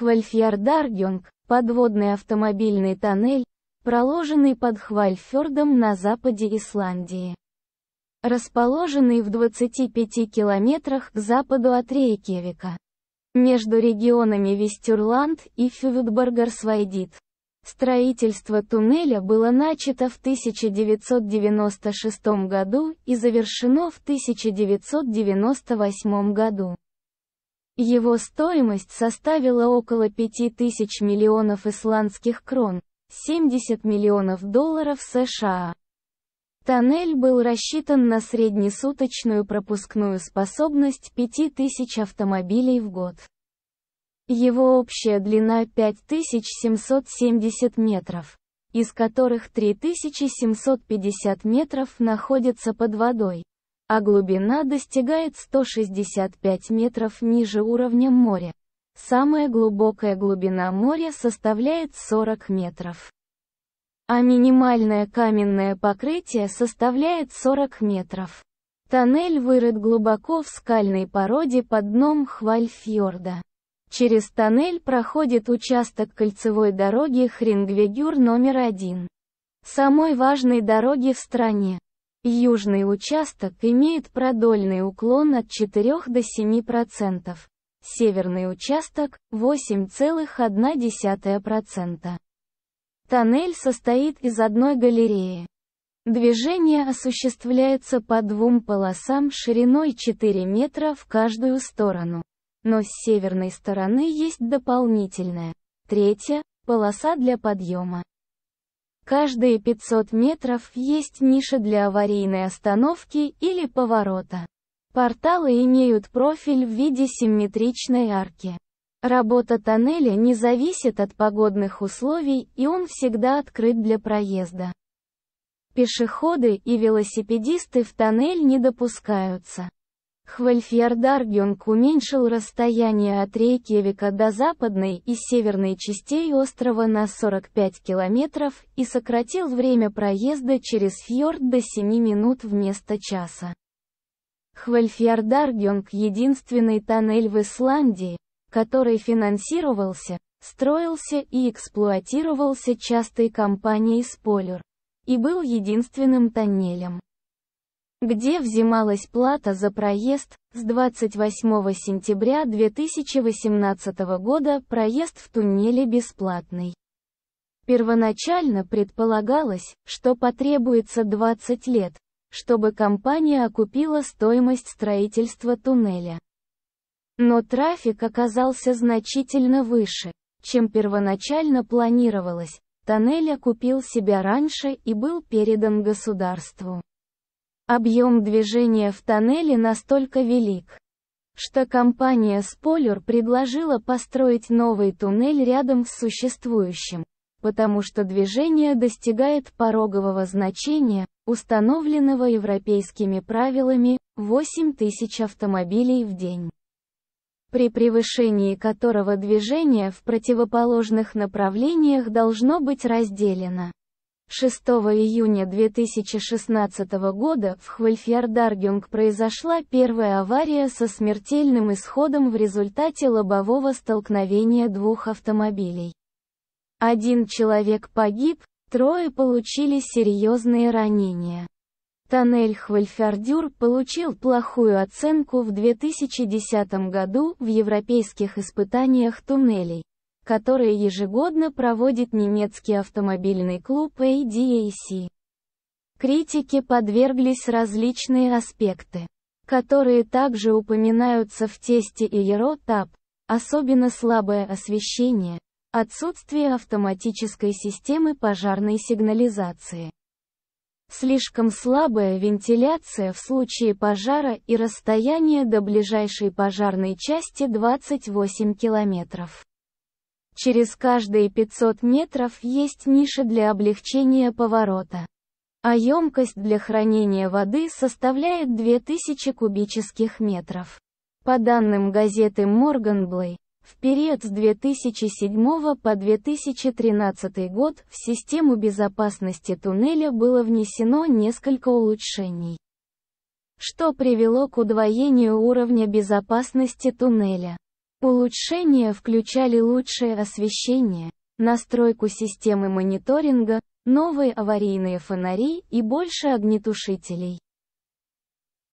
Хвальфьярдаргёнг, подводный автомобильный тоннель, проложенный под Хвальфёрдом на западе Исландии. Расположенный в 25 километрах к западу от Рейкевика. Между регионами Вестюрланд и Фювютборгарсвайдит. Строительство туннеля было начато в 1996 году и завершено в 1998 году. Его стоимость составила около 5000 миллионов исландских крон, 70 миллионов долларов США. Тоннель был рассчитан на среднесуточную пропускную способность 5000 автомобилей в год. Его общая длина 5770 метров, из которых 3750 метров находятся под водой а глубина достигает 165 метров ниже уровня моря. Самая глубокая глубина моря составляет 40 метров. А минимальное каменное покрытие составляет 40 метров. Тоннель вырыт глубоко в скальной породе под дном Хвальфьорда. Через тоннель проходит участок кольцевой дороги Хрингвегюр номер один. Самой важной дороги в стране. Южный участок имеет продольный уклон от 4 до 7%, северный участок – 8,1%. Тоннель состоит из одной галереи. Движение осуществляется по двум полосам шириной 4 метра в каждую сторону. Но с северной стороны есть дополнительная, третья, полоса для подъема каждые 500 метров есть ниша для аварийной остановки или поворота. Порталы имеют профиль в виде симметричной арки. Работа тоннеля не зависит от погодных условий и он всегда открыт для проезда. Пешеходы и велосипедисты в тоннель не допускаются. Хвальфьярдаргюнг уменьшил расстояние от Рейкевика до западной и северной частей острова на 45 километров и сократил время проезда через фьорд до 7 минут вместо часа. Хвальфьярдаргюнг – единственный тоннель в Исландии, который финансировался, строился и эксплуатировался частой компанией «Сполюр», и был единственным тоннелем где взималась плата за проезд, с 28 сентября 2018 года проезд в туннеле бесплатный. Первоначально предполагалось, что потребуется 20 лет, чтобы компания окупила стоимость строительства туннеля. Но трафик оказался значительно выше, чем первоначально планировалось, тоннель окупил себя раньше и был передан государству. Объем движения в тоннеле настолько велик, что компания Spoiler предложила построить новый туннель рядом с существующим, потому что движение достигает порогового значения, установленного европейскими правилами, 8000 автомобилей в день при превышении которого движение в противоположных направлениях должно быть разделено. 6 июня 2016 года в Хвальфьярдаргюнг произошла первая авария со смертельным исходом в результате лобового столкновения двух автомобилей. Один человек погиб, трое получили серьезные ранения. Тоннель Хвальфьордюр получил плохую оценку в 2010 году в европейских испытаниях туннелей которые ежегодно проводит немецкий автомобильный клуб ADAC. Критике подверглись различные аспекты, которые также упоминаются в тесте и Еротап, особенно слабое освещение, отсутствие автоматической системы пожарной сигнализации. Слишком слабая вентиляция в случае пожара и расстояние до ближайшей пожарной части 28 километров. Через каждые 500 метров есть ниша для облегчения поворота. А емкость для хранения воды составляет 2000 кубических метров. По данным газеты Морганблей, в период с 2007 по 2013 год в систему безопасности туннеля было внесено несколько улучшений, что привело к удвоению уровня безопасности туннеля. Улучшения включали лучшее освещение, настройку системы мониторинга, новые аварийные фонари и больше огнетушителей.